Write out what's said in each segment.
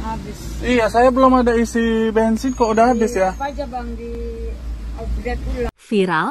habis. Iya, saya belum ada isi bensin kok udah habis ya. Apa di update ulang. Viral,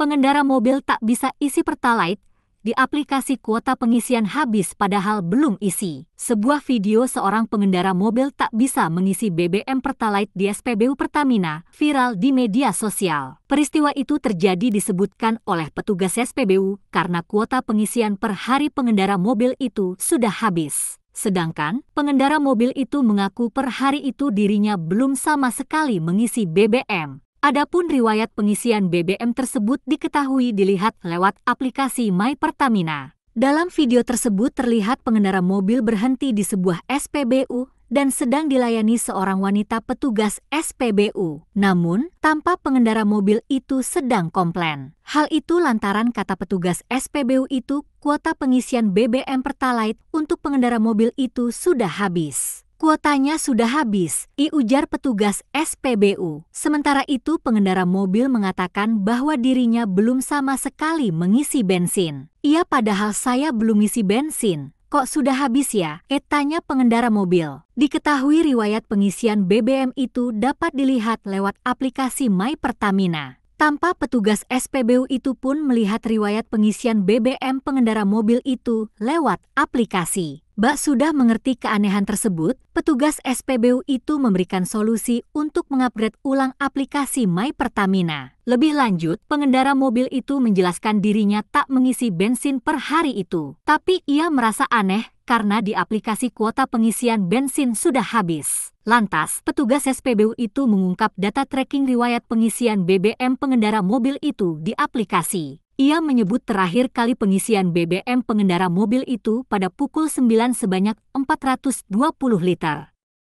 pengendara mobil tak bisa isi Pertalite di aplikasi kuota pengisian habis padahal belum isi. Sebuah video seorang pengendara mobil tak bisa mengisi BBM Pertalite di SPBU Pertamina viral di media sosial. Peristiwa itu terjadi disebutkan oleh petugas SPBU karena kuota pengisian per hari pengendara mobil itu sudah habis. Sedangkan pengendara mobil itu mengaku per hari itu dirinya belum sama sekali mengisi BBM. Adapun riwayat pengisian BBM tersebut diketahui dilihat lewat aplikasi My Pertamina. Dalam video tersebut terlihat pengendara mobil berhenti di sebuah SPBU dan sedang dilayani seorang wanita petugas SPBU. Namun, tanpa pengendara mobil itu sedang komplain. Hal itu lantaran kata petugas SPBU itu kuota pengisian BBM Pertalite untuk pengendara mobil itu sudah habis. Kuotanya sudah habis, i ujar petugas SPBU. Sementara itu pengendara mobil mengatakan bahwa dirinya belum sama sekali mengisi bensin. Ia padahal saya belum isi bensin, Kok sudah habis ya? Etanya pengendara mobil. Diketahui riwayat pengisian BBM itu dapat dilihat lewat aplikasi My Pertamina. Tanpa petugas SPBU itu pun melihat riwayat pengisian BBM pengendara mobil itu lewat aplikasi. Bak sudah mengerti keanehan tersebut, petugas SPBU itu memberikan solusi untuk mengupgrade ulang aplikasi My Pertamina. Lebih lanjut, pengendara mobil itu menjelaskan dirinya tak mengisi bensin per hari itu. Tapi ia merasa aneh karena di aplikasi kuota pengisian bensin sudah habis. Lantas, petugas SPBU itu mengungkap data tracking riwayat pengisian BBM pengendara mobil itu di aplikasi. Ia menyebut terakhir kali pengisian BBM pengendara mobil itu pada pukul 9 sebanyak 420 liter.